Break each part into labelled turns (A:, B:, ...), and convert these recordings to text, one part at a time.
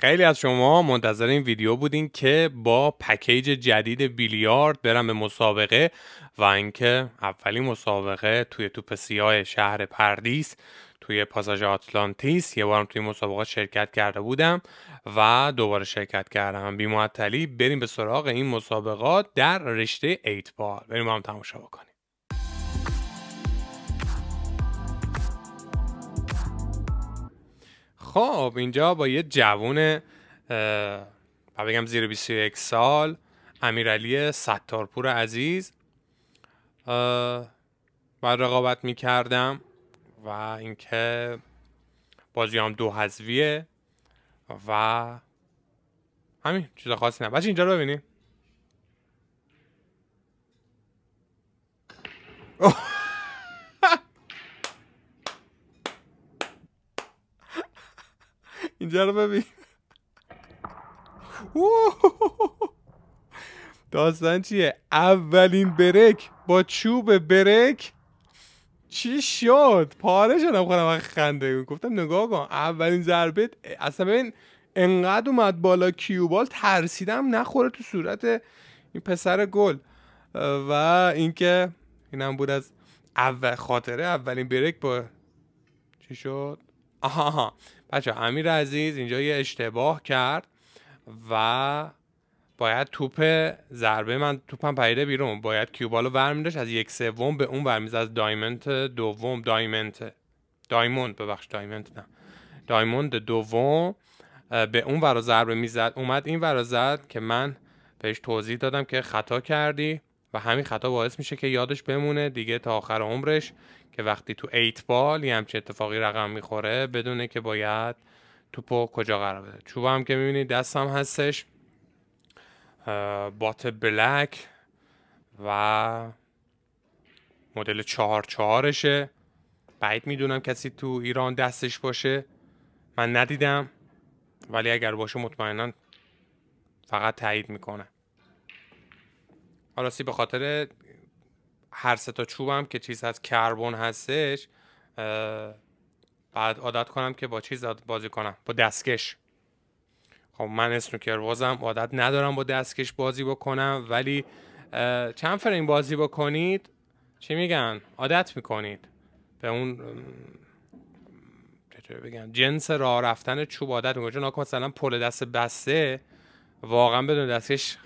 A: خیلی از شما منتظر این ویدیو بودین که با پکیج جدید بیلیارد برم به مسابقه و اینکه اولین مسابقه توی توپ سیاه شهر پردیس توی پاساژ آتلانتیس یه بارم توی مسابقات شرکت کرده بودم و دوباره شرکت کردم بی بریم به سراغ این مسابقات در رشته ایتبال بریم با هم تماشا بکنیم خب اینجا با یه جوون و بگم زیر 21 سال امیرعلی ستارپور عزیز و رقابت میکردم و اینکه بازی هم دو حذویه و همین چیز خاصی نه بچه اینجا رو ببینیم اینجا رو ببین داستان چیه اولین برک با چوب برک چی شد پاره شدم خودم خنده گفتم نگاه کن اولین ضربه اصلا ببین انقدر اومد بالا کیوبال ترسیدم نخوره تو صورت این پسر گل و اینکه اینم بود از اول خاطره اولین برک با چی شد آها آها بچه امیر عزیز اینجا یه اشتباه کرد و باید توپ ضربه من توپم پریده بیرون باید کیوبالو ور از یک سوم به اون ور از دایمنت دوم دایمنت دایموند ببخش دایموند نه دایموند دوم به اون ورا ضربه میزد اومد این ورا زد که من بهش توضیح دادم که خطا کردی و همین خطا باعث میشه که یادش بمونه دیگه تا آخر عمرش که وقتی تو ایت بال یه همچه اتفاقی رقم میخوره بدونه که باید توپو کجا قرار بده چوب هم که میبینید دستم هستش بات بلک و مدل چهار چهارشه بعید میدونم کسی تو ایران دستش باشه من ندیدم ولی اگر باشه مطمئنا فقط تایید میکنه سی به خاطر هر سه تا چوبم که چیز از کربن هستش بعد عادت کنم که با چیز بازی کنم با دستکش خب من اسنوکر بازم عادت ندارم با دستکش بازی بکنم ولی چند فریم بازی بکنید چی میگن عادت میکنید به اون چطوری بگم جنس راه رفتن چوب عادت میکنید چون مثلا پل دست بسته واقعا بدون دستکش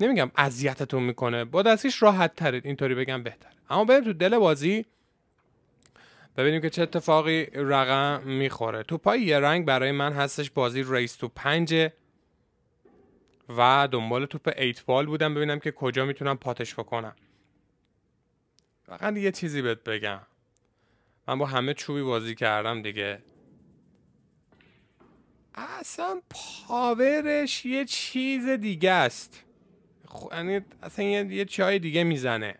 A: نمیگم اذیتتون میکنه با دستیش راحت ترید اینطوری بگم بهتر اما بریم تو دل بازی ببینیم که چه اتفاقی رقم میخوره تو پای یه رنگ برای من هستش بازی ریس تو پنجه و دنبال توپ ایت بال بودم ببینم که کجا میتونم پاتش بکنم فقط یه چیزی بهت بگم من با همه چوبی بازی کردم دیگه اصلا پاورش یه چیز دیگه است یعنی اصلا یه, یه چای دیگه میزنه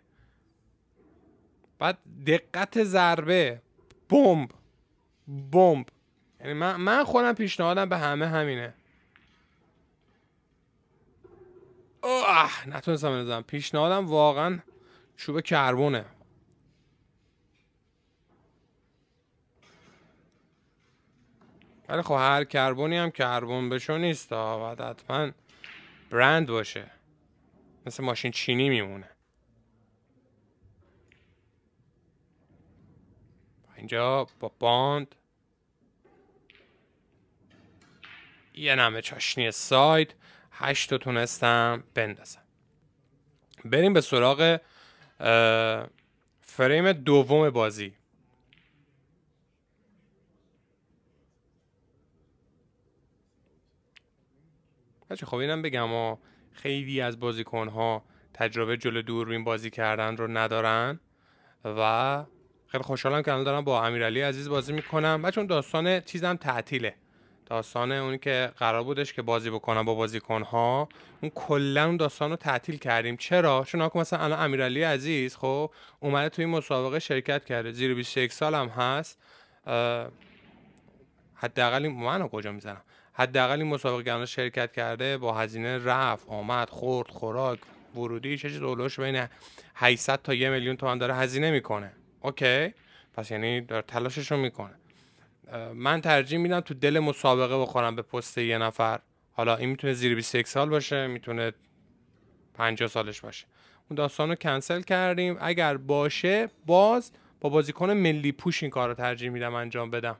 A: بعد دقت ضربه بمب بمب یعنی من, من خودم پیشنهادم به همه همینه اوه نتونستم بزنم پیشنهادم واقعا چوب کربونه ولی خب هر کربونی هم کربون بشو نیست ها باید حتما برند باشه مثل ماشین چینی میمونه اینجا با باند یه نمه چاشنی سایت هشت تونستم بندازم بریم به سراغ فریم دوم بازی بچه خب اینم بگم و خیلی از ها تجربه جلو دوربین بازی کردن رو ندارن و خیلی خوشحالم که الان دارم با امیرعلی عزیز بازی میکنم و چون داستان چیزم تعطیله داستان اونی که قرار بودش که بازی بکنم با ها اون کلا اون داستان رو تعطیل کردیم چرا چون که مثلا الان امیرعلی عزیز خب اومده توی این مسابقه شرکت کرده زیر 21 سالم هست حداقل منو کجا میزنم حداقل این مسابقه گرانه شرکت کرده با هزینه رفت آمد خورد خوراک ورودی چه چیز اولوش بین 800 تا 1 میلیون تومان داره هزینه میکنه اوکی پس یعنی داره تلاشش رو میکنه من ترجیح میدم تو دل مسابقه بخورم به پست یه نفر حالا این میتونه زیر 21 سال باشه میتونه 50 سالش باشه اون داستان رو کنسل کردیم اگر باشه باز با بازیکن ملی پوش این کار ترجیح میدم انجام بدم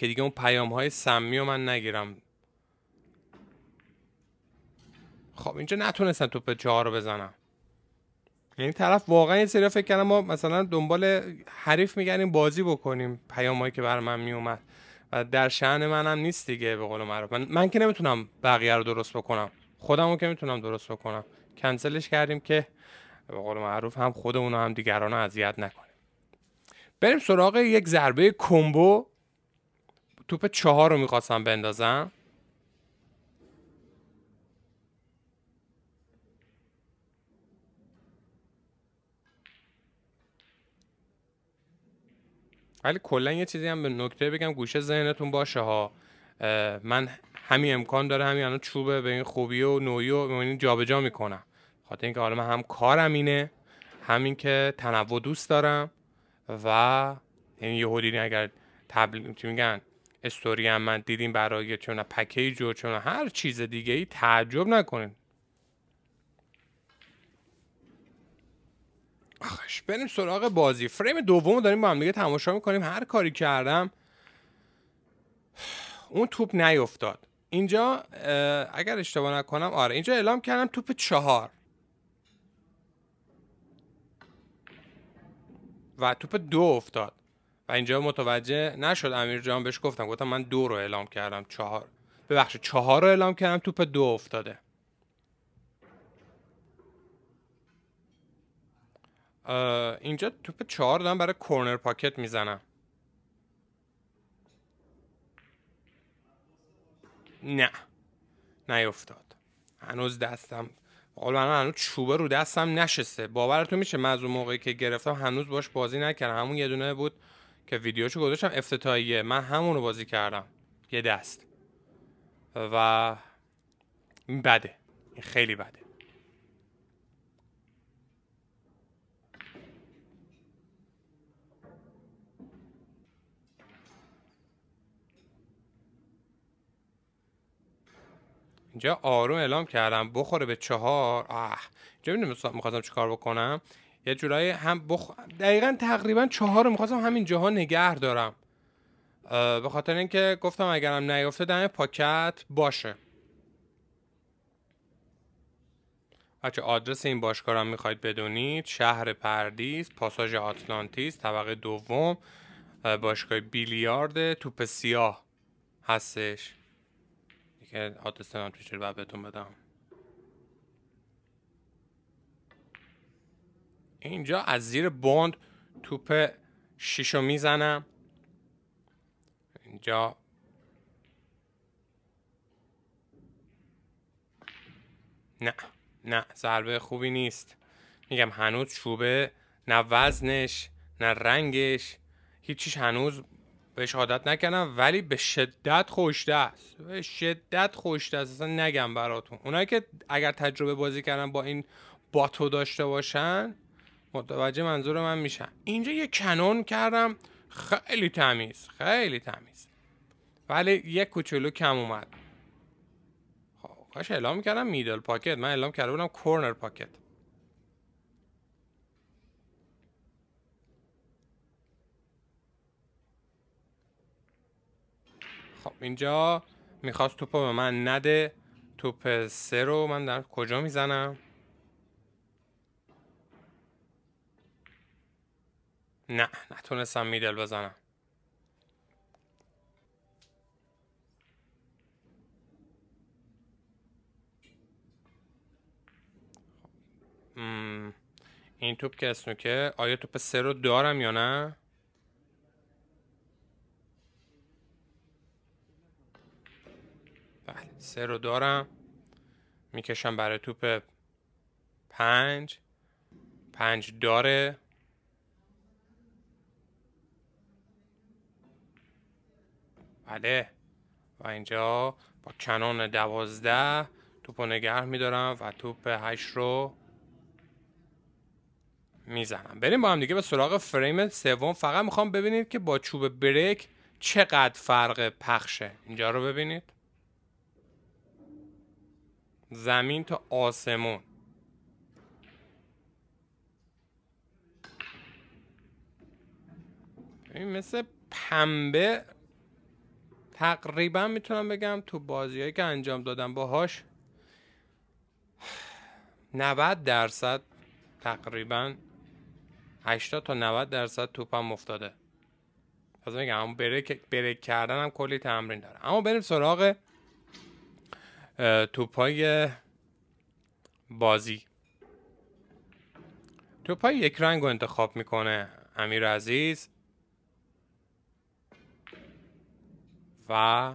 A: که دیگه اون پیام های سمی رو من نگیرم خب اینجا نتونستم توپ چهار رو بزنم یعنی طرف واقعا یه سری فکر کردم ما مثلا دنبال حریف میگردیم بازی بکنیم پیام هایی که بر من میومد و در شعن منم نیست دیگه به قول من, من که نمیتونم بقیه رو درست بکنم خودمو که میتونم درست بکنم کنسلش کردیم که به قول معروف هم خودمون هم دیگران رو اذیت نکنه. بریم سراغ یک ضربه کمبو توپ چهار رو میخواستم بندازم ولی کلا یه چیزی هم به نکته بگم گوشه ذهنتون باشه ها من همین امکان داره همین الان چوبه به این خوبی و نوعی و جابجا میکنم خاطر اینکه حالا من هم کارم اینه همین که تنوع دوست دارم و یعنی یه اگر تبلیغ چی میگن استوری هم من دیدیم برای چون پکیج و چون هر چیز دیگه ای تعجب نکنین آخش بریم سراغ بازی فریم دوم داریم با هم دیگه تماشا میکنیم هر کاری کردم اون توپ نیفتاد اینجا اگر اشتباه نکنم آره اینجا اعلام کردم توپ چهار و توپ دو افتاد و اینجا متوجه نشد امیر جان بهش گفتم گفتم من دو رو اعلام کردم چهار ببخشید چهار رو اعلام کردم توپ دو افتاده اینجا توپ چهار دارم برای کورنر پاکت میزنم نه نیفتاد هنوز دستم حالا من هنوز چوبه رو دستم نشسته باورتون میشه من از اون موقعی که گرفتم هنوز باش بازی نکردم همون یه دونه بود که رو گذاشتم افتتاحیه من همون رو بازی کردم یه دست و این بده این خیلی بده اینجا آروم اعلام کردم بخوره به چهار آه اینجا میدونم میخواستم چیکار بکنم یه جورایی هم بخ... دقیقا تقریبا چهار رو میخواستم همین جاها نگه دارم به خاطر اینکه گفتم اگرم نیفته دم پاکت باشه بچه آدرس این باشگاه میخواید بدونید شهر پردیس پاساژ آتلانتیس طبقه دوم باشگاه بیلیارد توپ سیاه هستش دیگه آدرس هم بهتون بدم اینجا از زیر بند توپ شیشو میزنم اینجا نه نه ضربه خوبی نیست میگم هنوز چوبه نه وزنش نه رنگش هیچیش هنوز بهش عادت نکردم ولی به شدت خوشده است به شدت خوشده است اصلا نگم براتون اونایی که اگر تجربه بازی کردن با این باتو داشته باشن متوجه منظور من میشن اینجا یه کنون کردم خیلی تمیز خیلی تمیز ولی یه کوچولو کم اومد خب، کاش اعلام کردم میدل پاکت من اعلام کرده بودم کورنر پاکت خب اینجا میخواست توپو به من نده توپ سه رو من در کجا میزنم نه نتونستم میدل بزنم این توپ که اسنوکه آیا توپ سه رو دارم یا نه بله سه رو دارم میکشم برای توپ پنج پنج داره بله و اینجا با کنان دوازده توپ نگه میدارم و توپ هشت رو میزنم بریم با هم دیگه به سراغ فریم سوم فقط میخوام ببینید که با چوب بریک چقدر فرق پخشه اینجا رو ببینید زمین تا آسمون مثل پنبه تقریبا میتونم بگم تو بازیهایی که انجام دادم باهاش 90 درصد تقریبا 80 تا 90 درصد توپم افتاده پس میگم اما بریک, بریک کردن هم کلی تمرین داره اما بریم سراغ توپای بازی توپای یک رنگ رو انتخاب میکنه امیر عزیز و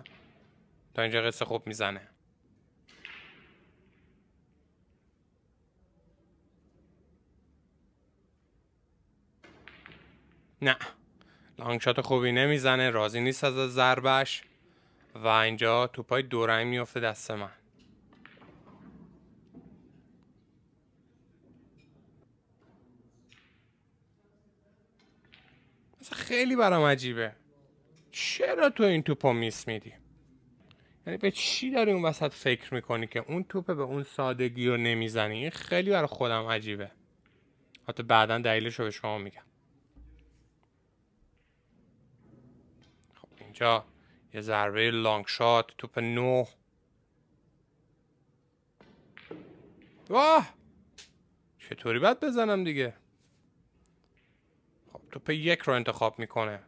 A: تا اینجا قصه خوب میزنه نه لانگشات خوبی نمیزنه راضی نیست از ضربش و اینجا توپای دورنگ میفته دست من خیلی برام عجیبه چرا تو این رو میس میدی یعنی به چی داری اون وسط فکر میکنی که اون توپ به اون سادگی رو نمیزنی این خیلی برای خودم عجیبه حتی بعدا دلیلش رو به شما میگم خب اینجا یه ضربه لانگ شات توپ نو واه چطوری باید بزنم دیگه خب توپ یک رو انتخاب میکنه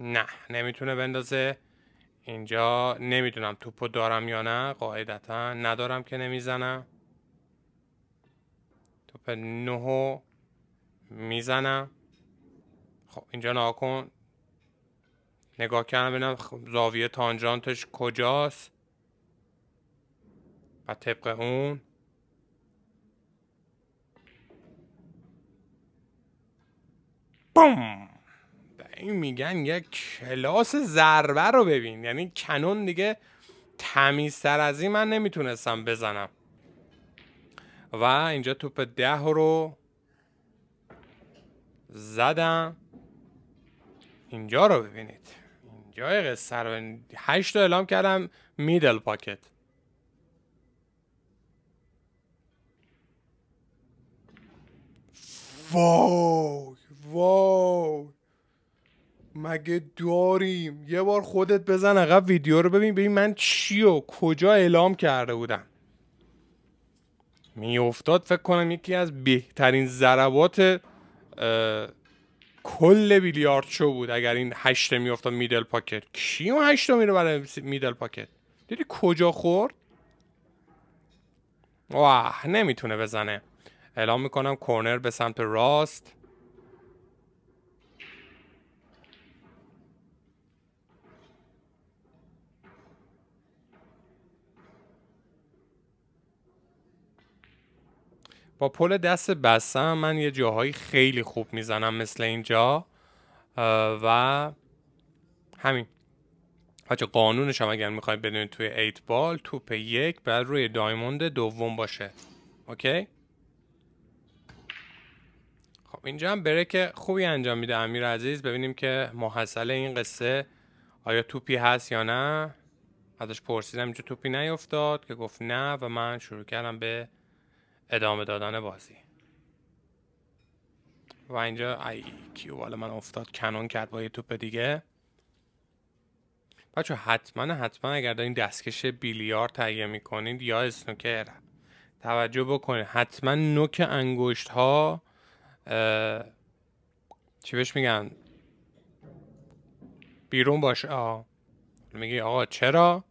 A: نه نمیتونه بندازه اینجا نمیدونم توپو دارم یا نه قاعدتا ندارم که نمیزنم توپ نهو میزنم خب اینجا نها کن نگاه کردم ببینم خب، زاویه تانجانتش کجاست و طبق اون بوم این میگن یک کلاس ضربه رو ببین یعنی کنون دیگه تمیزتر از این من نمیتونستم بزنم و اینجا توپ ده رو زدم اینجا رو ببینید اینجای قصه رو هشت رو اعلام کردم میدل پاکت وای اگه داریم یه بار خودت بزن عقب ویدیو رو ببین ببین من چی و کجا اعلام کرده بودم میافتاد فکر کنم یکی از بهترین ضربات کل بیلیارد شو بود اگر این هشته میافتاد میدل پاکت کی اون هشته میره برای میدل پاکت دیدی کجا خورد واه نمیتونه بزنه اعلام میکنم کورنر به سمت راست با پل دست بستم من یه جاهایی خیلی خوب میزنم مثل اینجا و همین بچه قانونش هم اگر میخواید بدونید توی ایت بال توپ یک بعد روی دایموند دوم باشه اوکی خب اینجا هم که خوبی انجام میده امیر عزیز ببینیم که محصل این قصه آیا توپی هست یا نه ازش پرسیدم اینجا توپی نیفتاد که گفت نه و من شروع کردم به ادامه دادن بازی و اینجا ای کیو حالا من افتاد کنون کرد با یه توپ دیگه بچه حتما حتما اگر دارین دستکش بیلیار تهیه میکنید یا اسنوکر توجه بکنید حتما نوک انگشت ها چی بهش میگن بیرون باشه میگی آقا چرا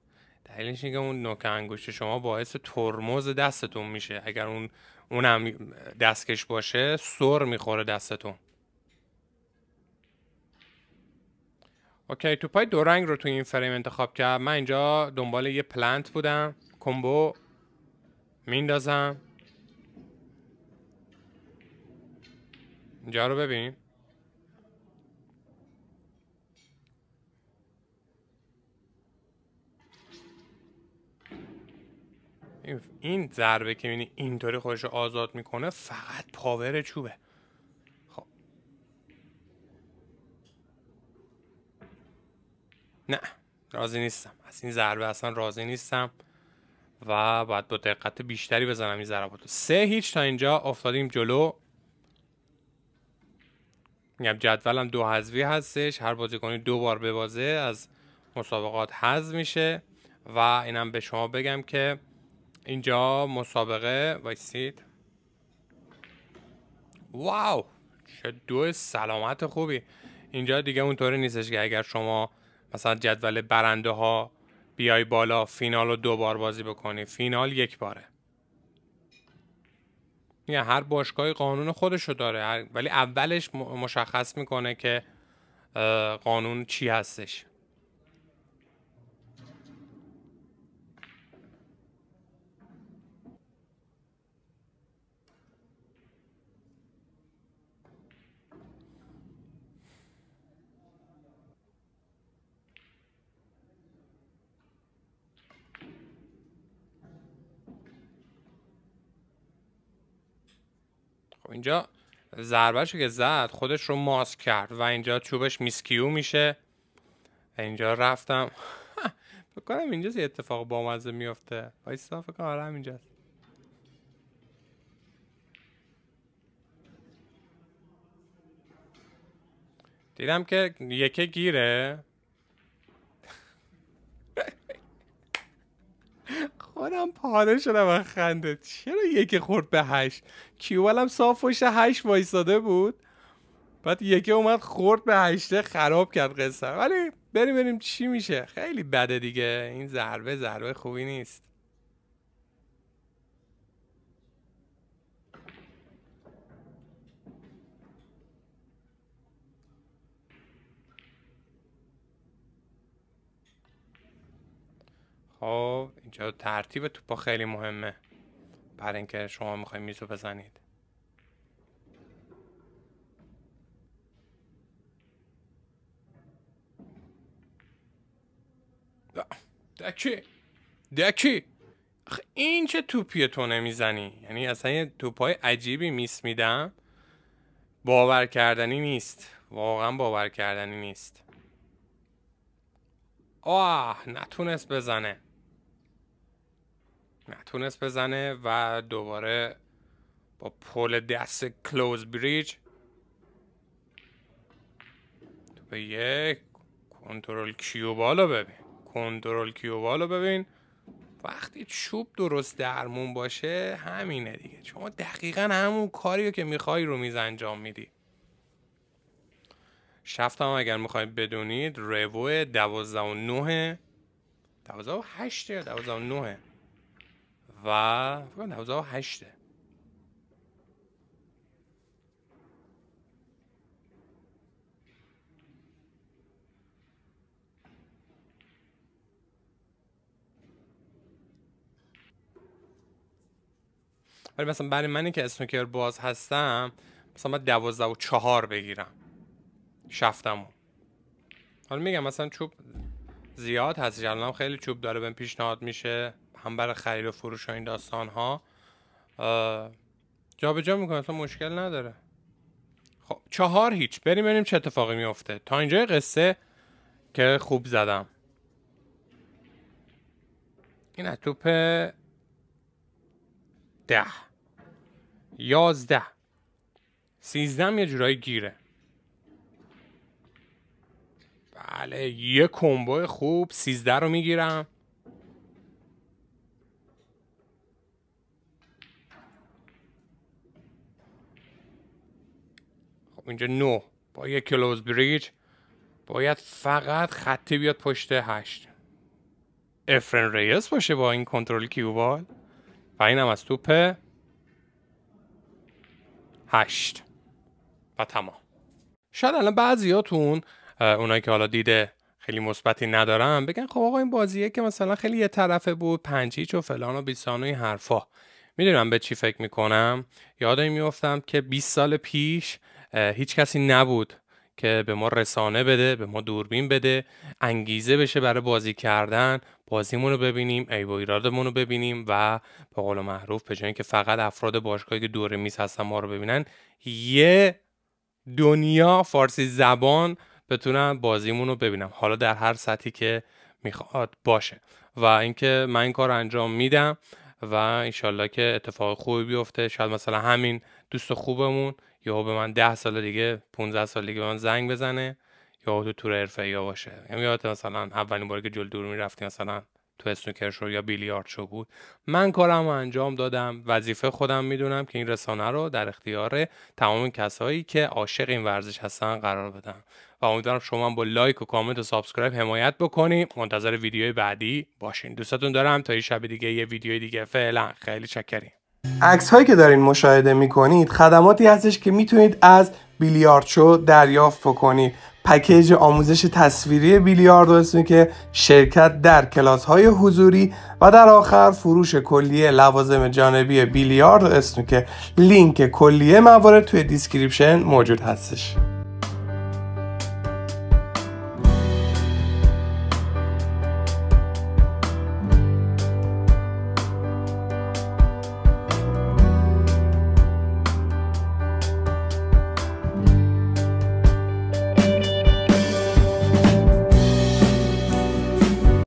A: دلیلش اینه که اون نوک انگشت شما باعث ترمز دستتون میشه اگر اون اونم دستکش باشه سر میخوره دستتون اوکی تو پای دو رنگ رو تو این فریم انتخاب کرد من اینجا دنبال یه پلنت بودم کمبو میندازم اینجا رو ببینیم این ضربه که میبینی اینطوری خودش آزاد میکنه فقط پاور چوبه خب نه راضی نیستم از این ضربه اصلا راضی نیستم و باید با دقت بیشتری بزنم این ضربات رو سه هیچ تا اینجا افتادیم جلو میگم جدولم دو حذوی هستش هر بازیکنی دو بار به از مسابقات حذف میشه و اینم به شما بگم که اینجا مسابقه وایسید واو چه دو سلامت خوبی اینجا دیگه اونطوری نیستش که اگر شما مثلا جدول برنده ها بیای بالا فینال رو دوبار بازی بکنی فینال یک باره یعنی هر باشگاهی قانون خودشو داره ولی اولش مشخص میکنه که قانون چی هستش اینجا ضربهش که زد خودش رو ماسک کرد و اینجا چوبش میسکیو میشه اینجا رفتم بکنم اینجا یه اتفاق بامزه میفته وایستا فکر کنم آره همینجاست دیدم که یکی گیره خودم پاره شدم از خنده چرا یکی خورد به هشت کیوبالم صاف پشت هشت وایستاده بود بعد یکی اومد خورد به هشته خراب کرد قصه ولی بریم بریم چی میشه خیلی بده دیگه این ضربه ضربه خوبی نیست خب اینجا ترتیب توپا خیلی مهمه برای اینکه شما میخواید میزو بزنید دکی دکی این چه توپیه تو نمیزنی یعنی اصلا یه توپای عجیبی میس میدم باور کردنی نیست واقعا باور کردنی نیست آه نتونست بزنه نتونست بزنه و دوباره با پل دست کلوز بریج تو به یک کنترل کیو بالا ببین کنترل کیو بالا ببین وقتی چوب درست درمون باشه همینه دیگه شما دقیقا همون کاری که میخوای رو میز انجام میدی شفت هم اگر میخواید بدونید روو دوازده و نوه دوازده و هشته دوازده و نوه و فکر 98 ولی مثلا برای منی که اسنوکر باز هستم مثلا باید دوازده و چهار بگیرم شفتمو حالا میگم مثلا چوب زیاد هست جلنم خیلی چوب داره به پیشنهاد میشه هم برای خرید و فروش و این داستان ها جابجا جا میکنه اصلا مشکل نداره خب چهار هیچ بریم ببینیم چه اتفاقی میفته تا اینجا قصه که خوب زدم این توپ ده یازده سیزدم یه جورایی گیره بله یه کمبو خوب سیزده رو میگیرم اینجا نو با یه کلوز بریج باید فقط خطی بیاد پشت 8 افرن ریس باشه با این کنترل کیوبال و اینم از توپ 8 و تمام شاید الان بعضیاتون اونایی که حالا دیده خیلی مثبتی ندارم بگن خب آقا این بازیه که مثلا خیلی یه طرفه بود پنجیچ و فلان و بیسان و این حرفا میدونم به چی فکر میکنم یادم میفتم که 20 سال پیش هیچ کسی نبود که به ما رسانه بده به ما دوربین بده انگیزه بشه برای بازی کردن بازیمون رو ببینیم ایبا و ایرادمون رو ببینیم و به قول معروف به جای که فقط افراد باشگاهی که دور میز هستن ما رو ببینن یه دنیا فارسی زبان بتونن بازیمون رو ببینم حالا در هر سطحی که میخواد باشه و اینکه من این کار رو انجام میدم و انشالله که اتفاق خوبی بیفته شاید مثلا همین دوست خوبمون یا به من ده سال دیگه 15 سال دیگه به من زنگ بزنه یا تو تور حرفه یا باشه یعنی یادت مثلا اولین باری که جل دور می رفتیم مثلا تو اسنوکر شو یا بیلیارد شو بود من کارم رو انجام دادم وظیفه خودم میدونم که این رسانه رو در اختیار تمام کسایی که عاشق این ورزش هستن قرار بدم و امیدوارم شما با لایک و کامنت و سابسکرایب حمایت بکنید منتظر ویدیوی بعدی باشین دوستتون دارم تا یه شب دیگه یه ویدیو دیگه فعلا خیلی چکرین عکس هایی که دارین مشاهده کنید خدماتی هستش که میتونید از بیلیاردشو دریافت بکنید پکیج آموزش تصویری بیلیارد اسمی که شرکت در کلاس های حضوری و در آخر فروش کلیه لوازم جانبی بیلیارد اسمی که لینک کلیه موارد توی دیسکریپشن موجود هستش